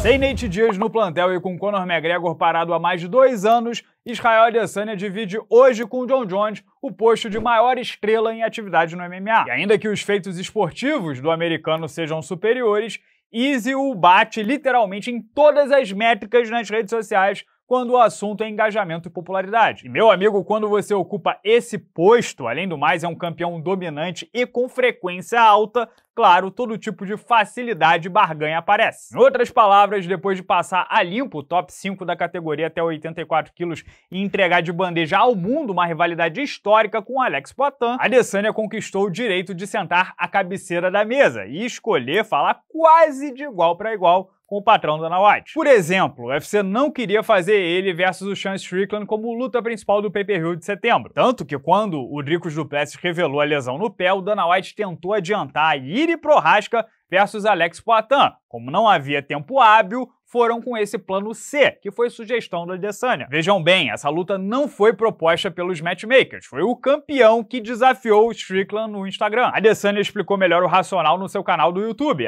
Sem Nate Dias no plantel e com Conor McGregor parado há mais de dois anos, Israel Adesanya divide hoje com John Jones o posto de maior estrela em atividade no MMA. E ainda que os feitos esportivos do americano sejam superiores, Easy o bate literalmente em todas as métricas nas redes sociais quando o assunto é engajamento e popularidade. E meu amigo, quando você ocupa esse posto, além do mais, é um campeão dominante e com frequência alta, claro, todo tipo de facilidade e barganha aparece. Em outras palavras, depois de passar a limpo o top 5 da categoria até 84 quilos e entregar de bandeja ao mundo uma rivalidade histórica com Alex Poitin, Adesanya conquistou o direito de sentar à cabeceira da mesa e escolher falar quase de igual para igual com o patrão Dana White. Por exemplo, o UFC não queria fazer ele versus o Sean Strickland como luta principal do pay-per-view de setembro. Tanto que quando o Dricos Duplessis revelou a lesão no pé, o Dana White tentou adiantar e ir pro Rasca versus Alex Poitin. Como não havia tempo hábil, foram com esse plano C, que foi sugestão da Adesanya. Vejam bem, essa luta não foi proposta pelos matchmakers, foi o campeão que desafiou o Strickland no Instagram. A Adesanya explicou melhor o racional no seu canal do YouTube,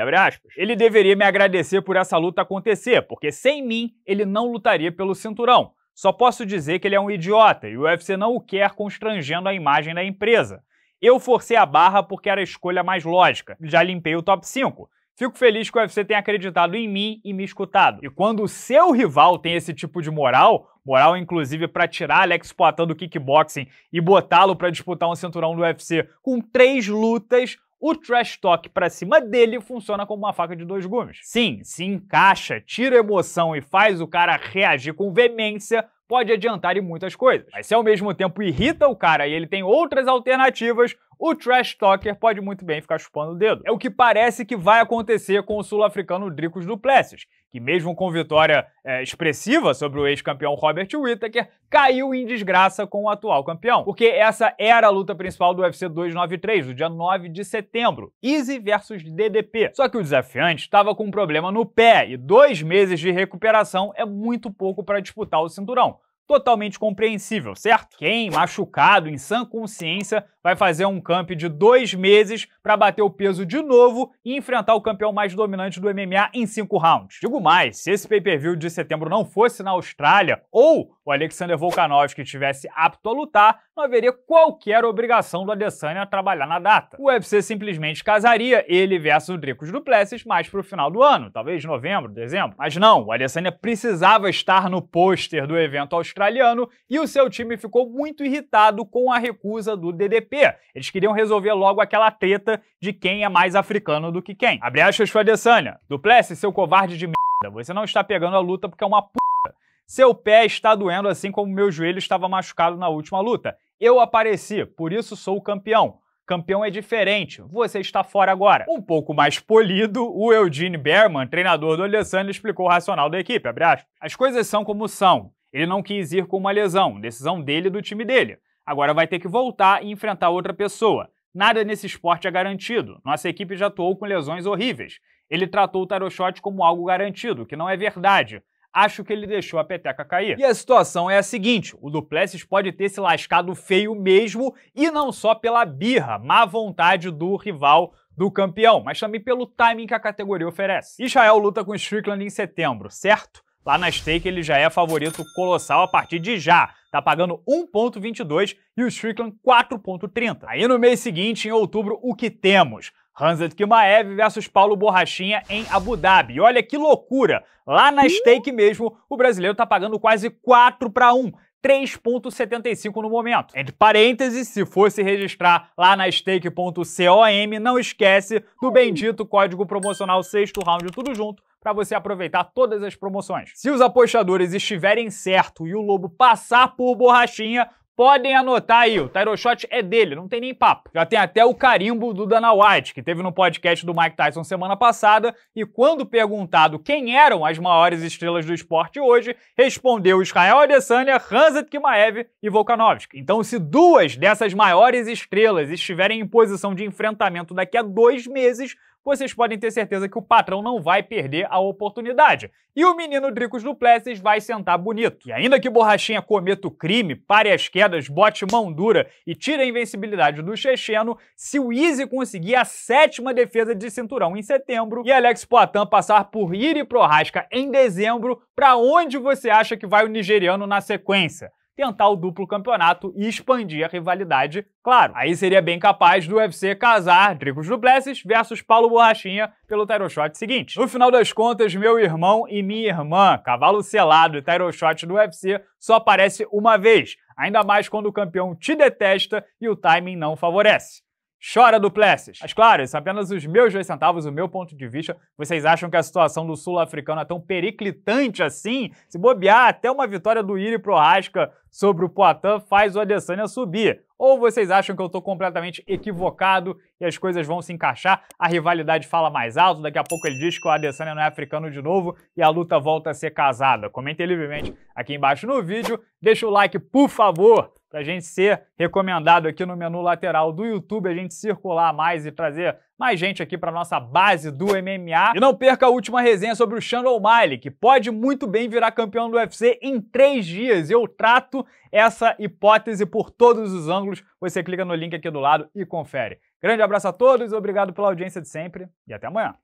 Ele deveria me agradecer por essa luta acontecer, porque sem mim ele não lutaria pelo cinturão. Só posso dizer que ele é um idiota e o UFC não o quer constrangendo a imagem da empresa. Eu forcei a barra porque era a escolha mais lógica. Já limpei o top 5. Fico feliz que o UFC tenha acreditado em mim e me escutado. E quando o seu rival tem esse tipo de moral, moral inclusive para tirar Alex Poitin do kickboxing e botá-lo para disputar um cinturão do UFC com três lutas, o trash talk para cima dele funciona como uma faca de dois gumes. Sim, se encaixa, tira emoção e faz o cara reagir com veemência pode adiantar em muitas coisas. Mas se ao mesmo tempo irrita o cara e ele tem outras alternativas, o trash talker pode muito bem ficar chupando o dedo. É o que parece que vai acontecer com o sul-africano Dricos Duplessis, que mesmo com vitória é, expressiva sobre o ex-campeão Robert Whittaker, caiu em desgraça com o atual campeão. Porque essa era a luta principal do UFC 293, no dia 9 de setembro. Easy versus DDP. Só que o desafiante estava com um problema no pé e dois meses de recuperação é muito pouco para disputar o cinturão. Totalmente compreensível, certo? Quem, machucado, em sã consciência, vai fazer um camp de dois meses para bater o peso de novo e enfrentar o campeão mais dominante do MMA em cinco rounds. Digo mais, se esse pay-per-view de setembro não fosse na Austrália ou o Alexander Volkanovski estivesse apto a lutar, não haveria qualquer obrigação do Adesanya a trabalhar na data. O UFC simplesmente casaria ele versus o Dricos Duplessis mais para o final do ano, talvez novembro, dezembro. Mas não, o Adesanya precisava estar no pôster do evento australiano australiano e o seu time ficou muito irritado com a recusa do DDP. Eles queriam resolver logo aquela treta de quem é mais africano do que quem. Abre aspas para Adesanya. Duplessis, seu covarde de merda, você não está pegando a luta porque é uma p***. Seu pé está doendo assim como meu joelho estava machucado na última luta. Eu apareci, por isso sou o campeão. Campeão é diferente, você está fora agora. Um pouco mais polido, o Eugene Berman, treinador do Alessandro, explicou o racional da equipe, As coisas são como são. Ele não quis ir com uma lesão, decisão dele e do time dele. Agora vai ter que voltar e enfrentar outra pessoa. Nada nesse esporte é garantido. Nossa equipe já atuou com lesões horríveis. Ele tratou o Taroshot como algo garantido, que não é verdade. Acho que ele deixou a peteca cair. E a situação é a seguinte: o Duplessis pode ter se lascado feio mesmo, e não só pela birra, má vontade do rival do campeão, mas também pelo timing que a categoria oferece. Israel luta com Strickland em setembro, certo? Lá na stake ele já é favorito colossal a partir de já. Tá pagando 1.22 e o Strickland 4.30. Aí no mês seguinte, em outubro, o que temos? Hanset Kimaev versus Paulo Borrachinha em Abu Dhabi. E olha que loucura! Lá na stake mesmo, o brasileiro tá pagando quase 4 para 1. 3,75 no momento. Entre parênteses, se fosse registrar lá na stake.com, não esquece do bendito código promocional sexto round, tudo junto, para você aproveitar todas as promoções. Se os apostadores estiverem certo e o Lobo passar por borrachinha, Podem anotar aí, o Tyro Shot é dele, não tem nem papo. Já tem até o carimbo do Dana White, que teve no podcast do Mike Tyson semana passada, e quando perguntado quem eram as maiores estrelas do esporte hoje, respondeu Israel Adesanya, Hanset Kimaev e Volkanovski. Então, se duas dessas maiores estrelas estiverem em posição de enfrentamento daqui a dois meses, vocês podem ter certeza que o patrão não vai perder a oportunidade. E o menino Dricos Duplessis vai sentar bonito. E ainda que Borrachinha cometa o crime, pare as quedas, bote mão dura e tire a invencibilidade do checheno, se o Easy conseguir a sétima defesa de cinturão em setembro e Alex Poitin passar por Iri Prohaska em dezembro, para onde você acha que vai o nigeriano na sequência? tentar o duplo campeonato e expandir a rivalidade, claro. Aí seria bem capaz do UFC casar Dricos Duplessis versus Paulo Borrachinha pelo title shot seguinte. No final das contas, meu irmão e minha irmã, cavalo selado e title shot do UFC só aparece uma vez, ainda mais quando o campeão te detesta e o timing não favorece. Chora Plessis. Mas claro, isso é apenas os meus dois centavos, o meu ponto de vista. Vocês acham que a situação do sul-africano é tão periclitante assim? Se bobear, até uma vitória do Iri pro Rasca sobre o Poitin faz o Adesanya subir. Ou vocês acham que eu estou completamente equivocado e as coisas vão se encaixar, a rivalidade fala mais alto, daqui a pouco ele diz que o Adesanya não é africano de novo e a luta volta a ser casada. Comentem livremente aqui embaixo no vídeo, deixa o like, por favor para a gente ser recomendado aqui no menu lateral do YouTube, a gente circular mais e trazer mais gente aqui para nossa base do MMA. E não perca a última resenha sobre o Sean O'Malley, que pode muito bem virar campeão do UFC em três dias. Eu trato essa hipótese por todos os ângulos. Você clica no link aqui do lado e confere. Grande abraço a todos, obrigado pela audiência de sempre e até amanhã.